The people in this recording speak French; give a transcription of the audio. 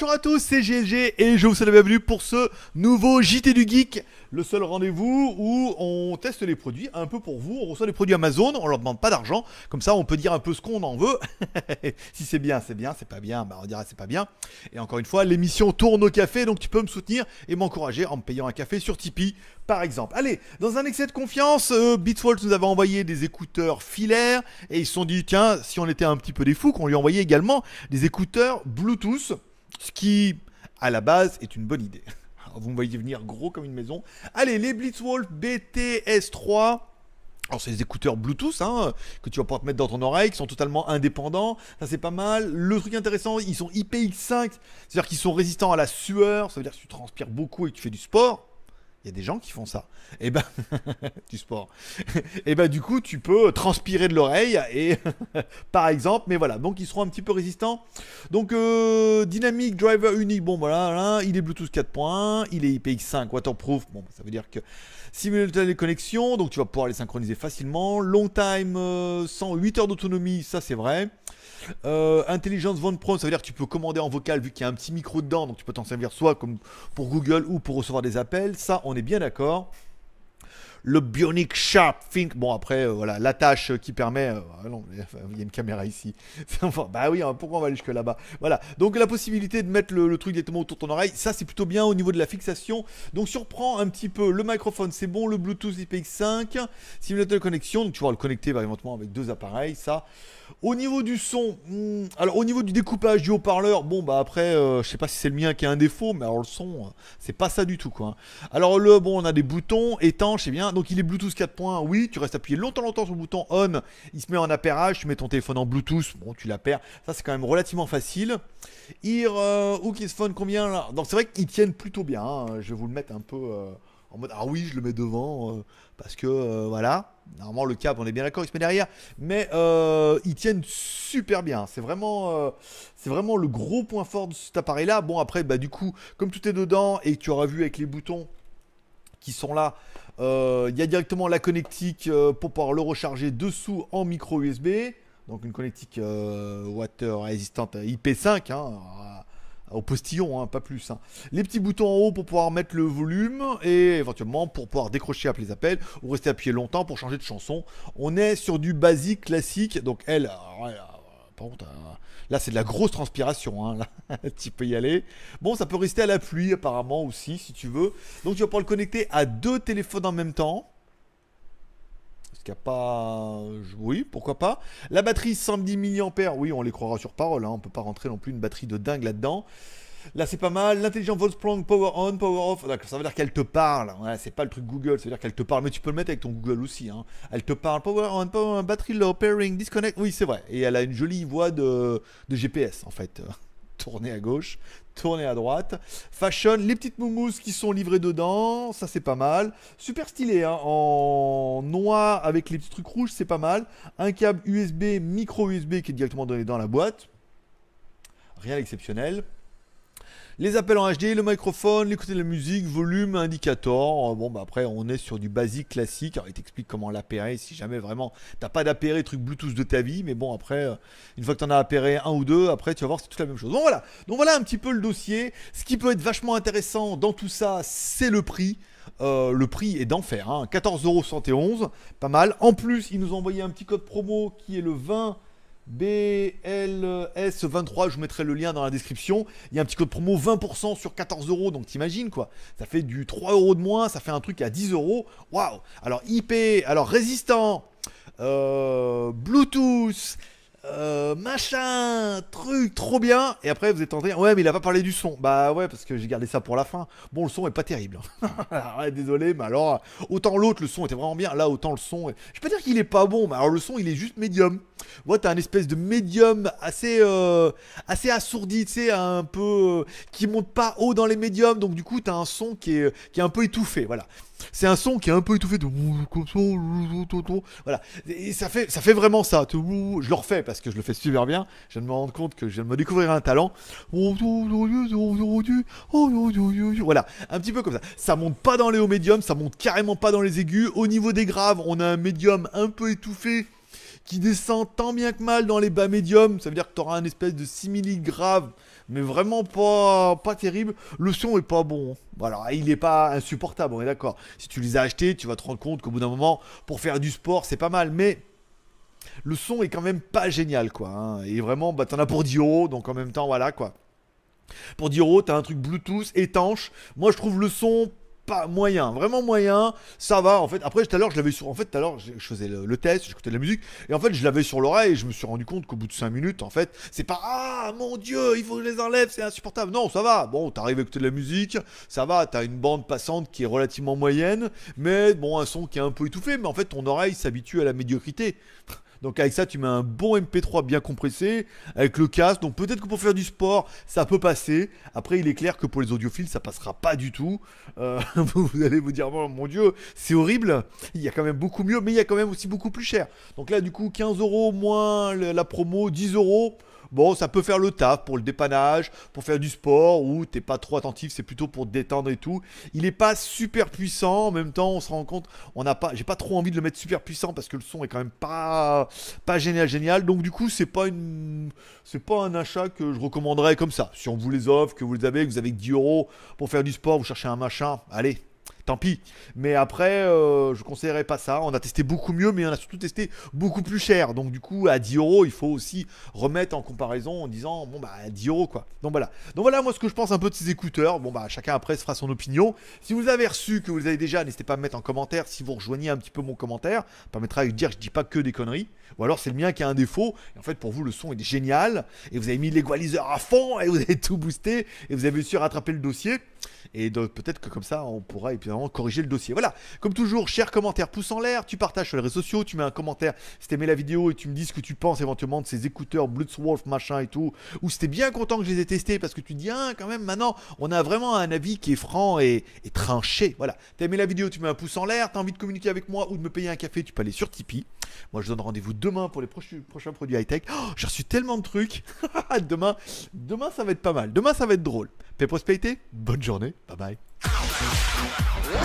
Bonjour à tous, c'est GLG et je vous souhaite la bienvenue pour ce nouveau JT du Geek, le seul rendez-vous où on teste les produits un peu pour vous. On reçoit des produits Amazon, on leur demande pas d'argent, comme ça on peut dire un peu ce qu'on en veut. si c'est bien, c'est bien, c'est pas bien, bah, on dira c'est pas bien. Et encore une fois, l'émission tourne au café, donc tu peux me soutenir et m'encourager en me payant un café sur Tipeee par exemple. Allez, dans un excès de confiance, euh, nous avait envoyé des écouteurs filaires et ils se sont dit tiens, si on était un petit peu des fous, qu'on lui envoyait également des écouteurs Bluetooth. Ce qui, à la base, est une bonne idée. Vous me voyez venir gros comme une maison. Allez, les Blitzwolf BTS3. Alors c'est des écouteurs Bluetooth hein, que tu vas pouvoir te mettre dans ton oreille, qui sont totalement indépendants, ça c'est pas mal. Le truc intéressant, ils sont IPX5, c'est-à-dire qu'ils sont résistants à la sueur, ça veut dire que tu transpires beaucoup et que tu fais du sport, il y a des gens qui font ça. Et eh ben, du sport. et eh ben, du coup, tu peux transpirer de l'oreille, et par exemple, mais voilà. Donc, ils seront un petit peu résistants. Donc, euh, dynamique, driver unique, bon, voilà, il est Bluetooth 4.1, il est IPX5 waterproof. Bon, bah, ça veut dire que simulateur les connexions, donc tu vas pouvoir les synchroniser facilement. Long time, 108 euh, heures d'autonomie, ça c'est vrai. Euh, intelligence Von Pro, ça veut dire que tu peux commander en vocal vu qu'il y a un petit micro dedans, donc tu peux t'en servir soit comme pour Google ou pour recevoir des appels. Ça, on on est bien d'accord le Bionic Sharp Think. Bon, après, euh, voilà, L'attache qui permet. Euh, ah il y a une caméra ici. bah oui, hein, pourquoi on va aller jusque là-bas Voilà. Donc, la possibilité de mettre le, truc directement autour de ton oreille, ça, c'est plutôt bien au niveau de la fixation. Donc, surprend un petit peu le microphone, c'est bon, le Bluetooth IPX5, simulateur de connexion. Donc, tu vas le connecter, éventuellement, avec deux appareils, ça. Au niveau du son, hmm, alors, au niveau du découpage du haut-parleur, bon, bah après, euh, je sais pas si c'est le mien qui a un défaut, mais alors le son, hein, c'est pas ça du tout, quoi. Hein. Alors, le, bon, on a des boutons étanches, et bien, Hein, donc il est Bluetooth 4.1, oui, tu restes appuyé longtemps, longtemps sur le bouton on, il se met en appairage, tu mets ton téléphone en Bluetooth, bon, tu l'appaires, ça c'est quand même relativement facile. Ir, euh, ou se phone combien là Donc c'est vrai qu'ils tiennent plutôt bien, hein. je vais vous le mettre un peu euh, en mode, ah oui, je le mets devant, euh, parce que euh, voilà, normalement le câble, on est bien d'accord, il se met derrière, mais ils tiennent super bien, c'est vraiment, c'est vraiment le gros point fort de cet appareil-là. Bon, après, bah du coup, comme tout est dedans et tu auras vu avec les boutons qui sont là, euh, il y a directement la connectique euh, pour pouvoir le recharger dessous en micro USB. Donc une connectique euh, water résistante IP5 hein, au postillon, hein, pas plus. Hein. Les petits boutons en haut pour pouvoir mettre le volume et éventuellement pour pouvoir décrocher les appels ou rester appuyé longtemps pour changer de chanson. On est sur du basique classique. Donc elle, là, c'est de la grosse transpiration. Hein, tu peux y aller. Bon, ça peut rester à la pluie, apparemment, aussi, si tu veux. Donc, tu vas pouvoir le connecter à deux téléphones en même temps. Est-ce qu'il n'y a pas. Oui, pourquoi pas. La batterie 110 mAh, oui, on les croira sur parole. Hein. on ne peut pas rentrer non plus une batterie de dingue là-dedans. Là, c'est pas mal. L'intelligent Volsprong, power on, power off. Ça veut dire qu'elle te parle. c'est pas le truc Google, ça veut dire qu'elle te parle. Mais tu peux le mettre avec ton Google aussi. Hein. Elle te parle. Power on, power on, battery low, pairing, disconnect. Oui, c'est vrai. Et elle a une jolie voix de, GPS, en fait. Tourner à gauche, tourner à droite. Fashion, les petites moumous qui sont livrées dedans, ça c'est pas mal. Super stylé, hein. en noir avec les petits trucs rouges, c'est pas mal. Un câble USB, micro USB qui est directement donné dans la boîte. Rien d'exceptionnel. Les appels en HD, le microphone, l'écouter de la musique, volume, indicateur. Euh, bon, bah, après, on est sur du basique classique. Alors, il t'explique comment l'appairer si jamais vraiment t'as pas d'appairer truc Bluetooth de ta vie. Mais bon, après, euh, une fois que t'en as appairé un ou deux, après, tu vas voir, c'est toute la même chose. Bon, voilà. Donc, voilà un petit peu le dossier. Ce qui peut être vachement intéressant dans tout ça, c'est le prix. Euh, le prix est d'enfer, hein. 14,71€, pas mal. En plus, ils nous ont envoyé un petit code promo qui est le 20 BLS23, je vous mettrai le lien dans la description. Il y a un petit code promo 20% sur 14 euros, donc t'imagines quoi. Ça fait du 3 euros de moins, ça fait un truc à 10 euros. Waouh Alors IP, alors résistant, euh, Bluetooth, euh, machin, truc, trop bien. Et après, vous êtes en train ouais, mais il a pas parlé du son. Bah ouais, parce que j'ai gardé ça pour la fin. Bon, le son est pas terrible. Hein. Ah ouais, désolé, mais alors, autant l'autre, le son était vraiment bien. Là, autant le son. Je peux dire qu'il est pas bon, mais alors le son, il est juste médium. Ouais, t'as un espèce de médium assez, euh, assez assourdi, tu sais, un peu. Euh, qui monte pas haut dans les médiums. Donc, du coup, t'as un son qui est, qui est un peu étouffé. Voilà c'est un son qui est un peu étouffé de voilà et ça fait vraiment ça je le refais parce que je le fais super bien je viens de me rendre compte que je viens de me découvrir un talent voilà un petit peu comme ça ça monte pas dans les hauts médiums ça monte carrément pas dans les aigus au niveau des graves on a un médium un peu étouffé qui descend tant bien que mal dans les bas médiums ça veut dire que tu auras un espèce de simili grave mais vraiment pas, pas terrible. Le son est pas bon. Voilà, il n'est pas insupportable, on est d'accord. Si tu les as achetés, tu vas te rendre compte qu'au bout d'un moment, pour faire du sport, c'est pas mal, mais le son est quand même pas génial, quoi. Hein. Et vraiment, bah, t'en as pour 10 donc en même temps, voilà, quoi. Pour 10 tu t'as un truc Bluetooth étanche. Moi, je trouve le son moyen, vraiment moyen. Ça va en fait. Après tout à l'heure, je l'avais sur en fait tout je faisais le, test, j'écoutais de la musique et en fait, je l'avais sur l'oreille et je me suis rendu compte qu'au bout de 5 minutes en fait, c'est pas ah mon dieu, il faut que je les enlève, c'est insupportable. Non, ça va. Bon, t'arrives à écouter de la musique, ça va, t'as une bande passante qui est relativement moyenne, mais bon, un son qui est un peu étouffé, mais en fait, ton oreille s'habitue à la médiocrité. Donc avec ça, tu mets un bon MP3 bien compressé, avec le casque. Donc peut-être que pour faire du sport, ça peut passer. Après, il est clair que pour les audiophiles, ça passera pas du tout. Euh, vous allez vous dire, bon, oh mon dieu, c'est horrible. Il y a quand même beaucoup mieux, mais il y a quand même aussi beaucoup plus cher. Donc là, du coup, 15 euros moins la promo, 10 euros. Bon, ça peut faire le taf pour le dépannage, pour faire du sport, ou t'es pas trop attentif, c'est plutôt pour détendre et tout. Il est pas super puissant, en même temps, on se rend compte, on n'a pas, j'ai pas trop envie de le mettre super puissant parce que le son est quand même pas, pas génial, génial. Donc du coup, c'est pas une, c'est pas un achat que je recommanderais comme ça. Si on vous les offre, que vous les avez, que vous avez 10 euros pour faire du sport, vous cherchez un machin, allez, tant pis. Mais après, je euh, je conseillerais pas ça. On a testé beaucoup mieux, mais on a surtout testé beaucoup plus cher. Donc du coup, à 10 euros, il faut aussi remettre en comparaison en disant bon bah à 10 euros quoi. Donc voilà. Donc voilà moi ce que je pense un peu de ces écouteurs. Bon bah chacun après se fera son opinion. Si vous avez reçu que vous avez déjà, n'hésitez pas à me mettre en commentaire. Si vous rejoignez un petit peu mon commentaire, permettra de dire je dis pas que des conneries. Ou alors c'est le mien qui a un défaut. Et en fait pour vous le son est génial et vous avez mis l'égaliseur à fond et vous avez tout boosté et vous avez su rattraper le dossier. Et donc peut-être que comme ça, on pourra évidemment corriger le dossier. Voilà, comme toujours, cher commentaire, pouce en l'air, tu partages sur les réseaux sociaux, tu mets un commentaire si t'aimais la vidéo et tu me dis ce que tu penses éventuellement de ces écouteurs Blitzwolf, machin et tout, ou si t'es bien content que je les ai testés parce que tu dis, ah, quand même, maintenant, on a vraiment un avis qui est franc et, tranché. Voilà, t'as aimé la vidéo, tu mets un pouce en l'air, t'as envie de communiquer avec moi ou de me payer un café, tu peux aller sur Tipeee. Moi, je donne rendez-vous demain pour les prochains, produits high-tech. Oh, j'ai reçu tellement de trucs. demain, demain, ça va être pas mal. Demain, ça va être drôle. Paix prospérité, bonne journée. Bonne journée. Bye bye.